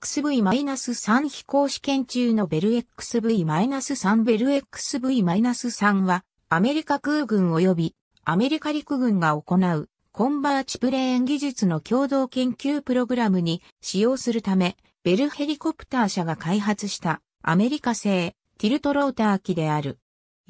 XV-3 飛行試験中のベル XV-3 ベル XV-3 はアメリカ空軍及びアメリカ陸軍が行うコンバーチプレーン技術の共同研究プログラムに使用するためベルヘリコプター社が開発したアメリカ製ティルトローター機である。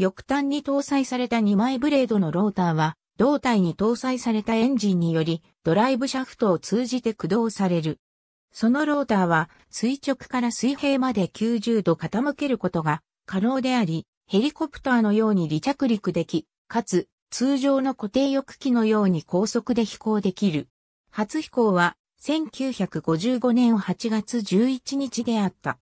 翼端に搭載された2枚ブレードのローターは胴体に搭載されたエンジンによりドライブシャフトを通じて駆動される。そのローターは垂直から水平まで90度傾けることが可能であり、ヘリコプターのように離着陸でき、かつ通常の固定翼機のように高速で飛行できる。初飛行は1955年8月11日であった。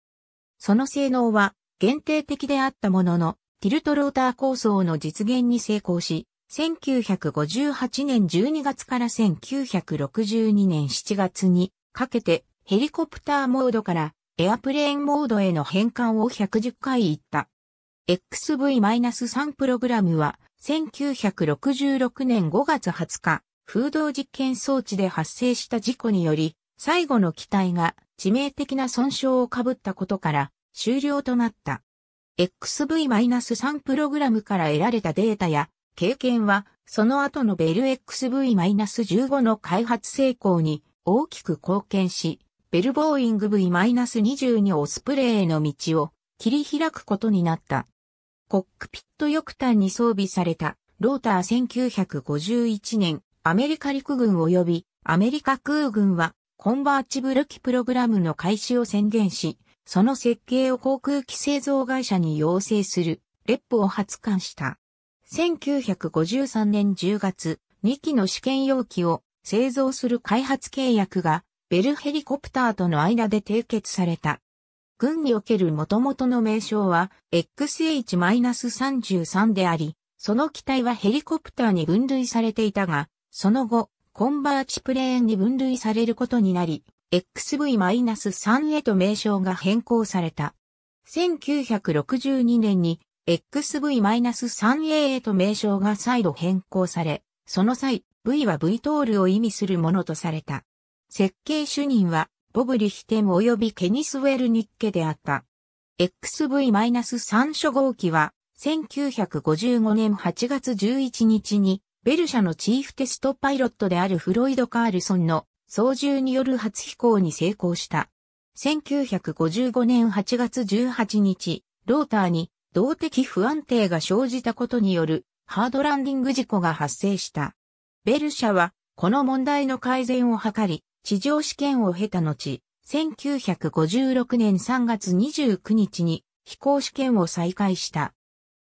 その性能は限定的であったものの、ティルトローター構想の実現に成功し、1958年12月から1962年7月にかけてヘリコプターモードからエアプレーンモードへの変換を110回言った。XV-3 プログラムは1966年5月20日、風洞実験装置で発生した事故により、最後の機体が致命的な損傷を被ったことから終了となった。XV-3 プログラムから得られたデータや経験は、その後のベル XV-15 の開発成功に大きく貢献し、ベルボーイング V-22 オスプレイへの道を切り開くことになった。コックピット翼端に装備されたローター1951年アメリカ陸軍及びアメリカ空軍はコンバーチブル機プログラムの開始を宣言し、その設計を航空機製造会社に要請するレップを発刊した。1953年10月、2機の試験容器を製造する開発契約がベルヘリコプターとの間で締結された。軍における元々の名称は XH-33 であり、その機体はヘリコプターに分類されていたが、その後、コンバーチプレーンに分類されることになり、XV-3 へと名称が変更された。1962年に XV-3A へと名称が再度変更され、その際、V は V トールを意味するものとされた。設計主任は、ボブリヒテム及びケニスウェルニッケであった。XV-3 初号機は、1955年8月11日に、ベル社のチーフテストパイロットであるフロイド・カールソンの操縦による初飛行に成功した。1955年8月18日、ローターに動的不安定が生じたことによるハードランディング事故が発生した。ベル社はこの問題の改善を図り、地上試験を経た後、1956年3月29日に飛行試験を再開した。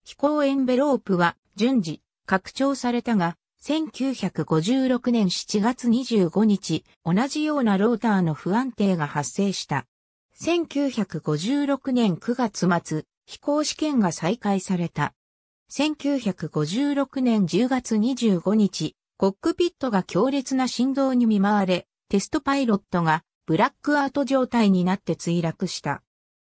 飛行エンベロープは順次拡張されたが、1956年7月25日、同じようなローターの不安定が発生した。1956年9月末、飛行試験が再開された。1956年10月25日、コックピットが強烈な振動に見舞われ、テストパイロットがブラックアウト状態になって墜落した。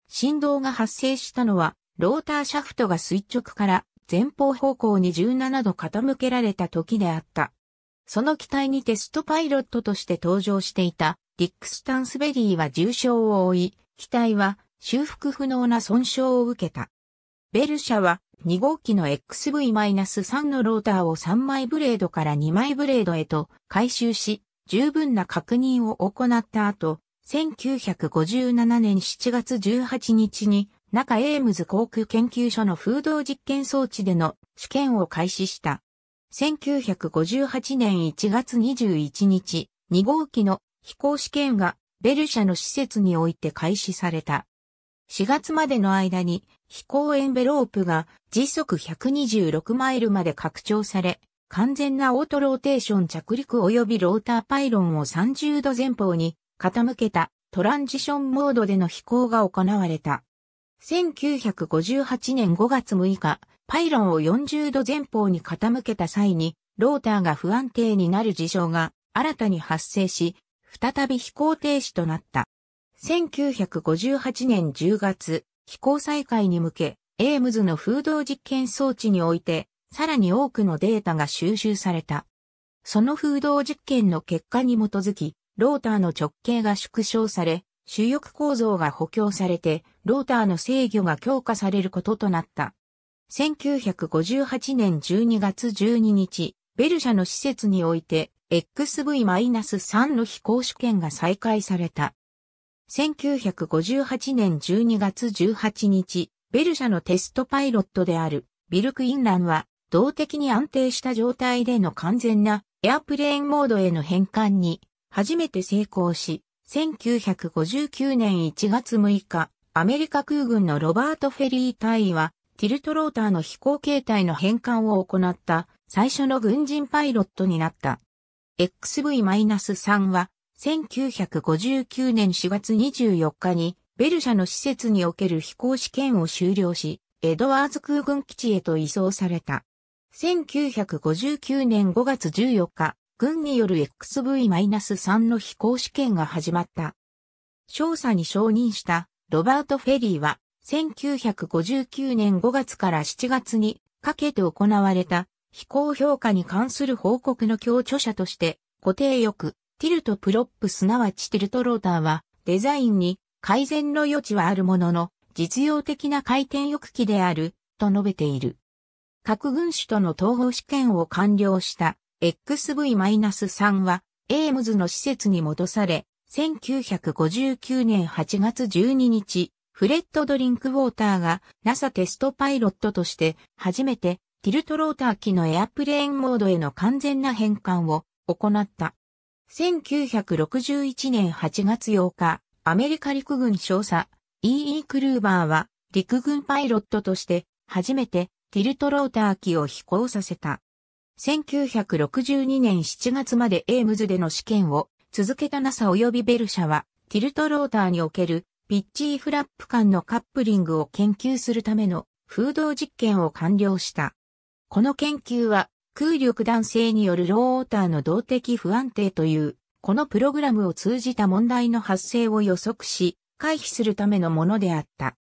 振動が発生したのは、ローターシャフトが垂直から前方方向に17度傾けられた時であった。その機体にテストパイロットとして登場していたディック・スタンスベリーは重傷を負い、機体は修復不能な損傷を受けた。ベル社は2号機の XV-3 のローターを3枚ブレードから2枚ブレードへと回収し、十分な確認を行った後、1957年7月18日に中エームズ航空研究所の風洞実験装置での試験を開始した。1958年1月21日、2号機の飛行試験がベル社の施設において開始された。4月までの間に飛行エンベロープが時速126マイルまで拡張され、完全なオートローテーション着陸及びローターパイロンを30度前方に傾けたトランジションモードでの飛行が行われた。1958年5月6日、パイロンを40度前方に傾けた際に、ローターが不安定になる事象が新たに発生し、再び飛行停止となった。1958年10月、飛行再開に向け、エームズの風洞実験装置において、さらに多くのデータが収集された。その風洞実験の結果に基づき、ローターの直径が縮小され、主翼構造が補強されて、ローターの制御が強化されることとなった。1958年12月12日、ベル社の施設において、XV-3 の飛行試験が再開された。1958年12月18日、ベル社のテストパイロットであるビルク・インランは動的に安定した状態での完全なエアプレーンモードへの変換に初めて成功し、1959年1月6日、アメリカ空軍のロバート・フェリー隊は、ティルトローターの飛行形態の変換を行った最初の軍人パイロットになった。XV-3 は、1959年4月24日に、ベルシャの施設における飛行試験を終了し、エドワーズ空軍基地へと移送された。1959年5月14日、軍による XV-3 の飛行試験が始まった。少佐に承認したロバート・フェリーは、1959年5月から7月にかけて行われた飛行評価に関する報告の協調者として、固定翼、ティルトプロップすなわちティルトローターは、デザインに改善の余地はあるものの、実用的な回転翼機である、と述べている。核軍種との統合試験を完了した XV-3 は、エームズの施設に戻され、1959年8月12日、フレッド・ドリンク・ウォーターが NASA テストパイロットとして初めてティルトローター機のエアプレーンモードへの完全な変換を行った。1961年8月8日、アメリカ陸軍少佐 E.E. クルーバーは陸軍パイロットとして初めてティルトローター機を飛行させた。1962年7月までエームズでの試験を続けた NASA 及びベル社は、ティルトローターにおけるピッチーフラップ間のカップリングを研究するための風洞実験を完了した。この研究は空力弾性によるローターの動的不安定という、このプログラムを通じた問題の発生を予測し、回避するためのものであった。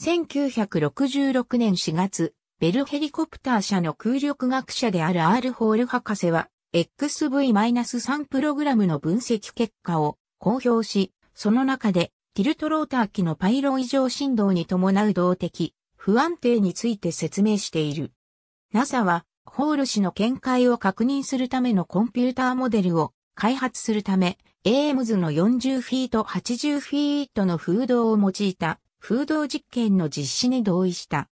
1966年4月、ベルヘリコプター社の空力学者である R ホール博士は、XV-3 プログラムの分析結果を公表し、その中で、ティルトローター機のパイロン異常振動に伴う動的、不安定について説明している。NASA は、ホール氏の見解を確認するためのコンピューターモデルを開発するため、AMS の40フィート80フィートの風洞を用いた風洞実験の実施に同意した。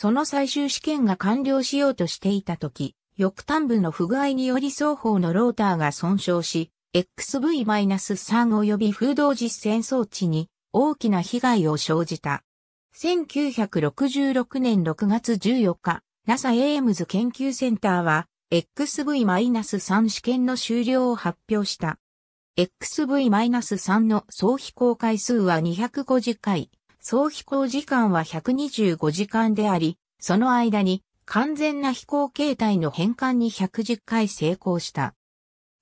その最終試験が完了しようとしていた時、翼端部の不具合により双方のローターが損傷し、XV-3 及び風洞実践装置に大きな被害を生じた。1966年6月14日、NASA エームズ研究センターは、XV-3 試験の終了を発表した。XV-3 の総飛行回数は250回、総飛行時間は125時間であり、その間に完全な飛行形態の変換に110回成功した。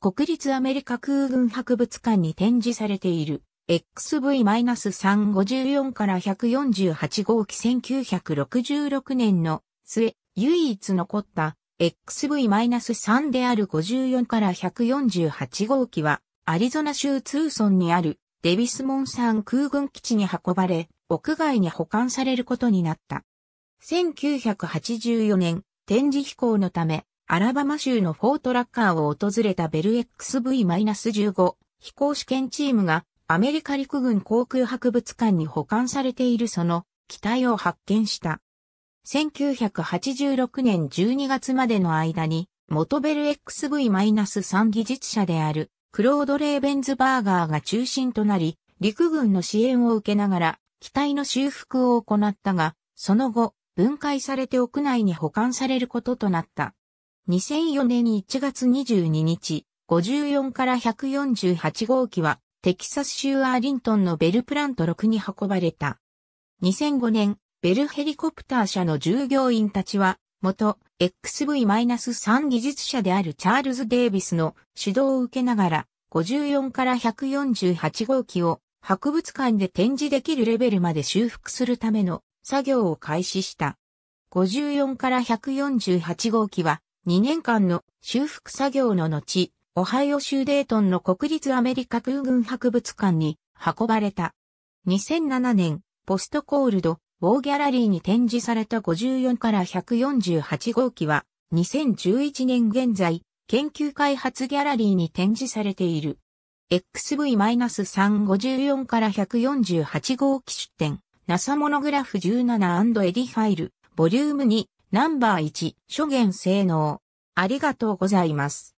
国立アメリカ空軍博物館に展示されている XV-354 から148号機1966年の末、唯一残った XV-3 である54から148号機はアリゾナ州ツーソンにあるデビスモンサン空軍基地に運ばれ、屋外に保管されることになった。1984年、展示飛行のため、アラバマ州のフォートラッカーを訪れたベル XV-15 飛行試験チームがアメリカ陸軍航空博物館に保管されているその機体を発見した。1986年12月までの間に、元ベル XV-3 技術者であるクロード・レーベンズバーガーが中心となり、陸軍の支援を受けながら機体の修復を行ったが、その後、分解されて屋内に保管されることとなった。2004年1月22日、54から148号機は、テキサス州アーリントンのベルプラント6に運ばれた。2005年、ベルヘリコプター社の従業員たちは、元 XV-3 技術者であるチャールズ・デイビスの指導を受けながら、54から148号機を博物館で展示できるレベルまで修復するための作業を開始した。54から148号機は2年間の修復作業の後、オハイオ州デートンの国立アメリカ空軍博物館に運ばれた。2007年、ポストコールド、ウォーギャラリーに展示された54から148号機は、2011年現在、研究開発ギャラリーに展示されている。XV-354 から148号機出展、NASA モノグラフ 17& エディファイル、ボリューム2、ナンバー1、諸元性能。ありがとうございます。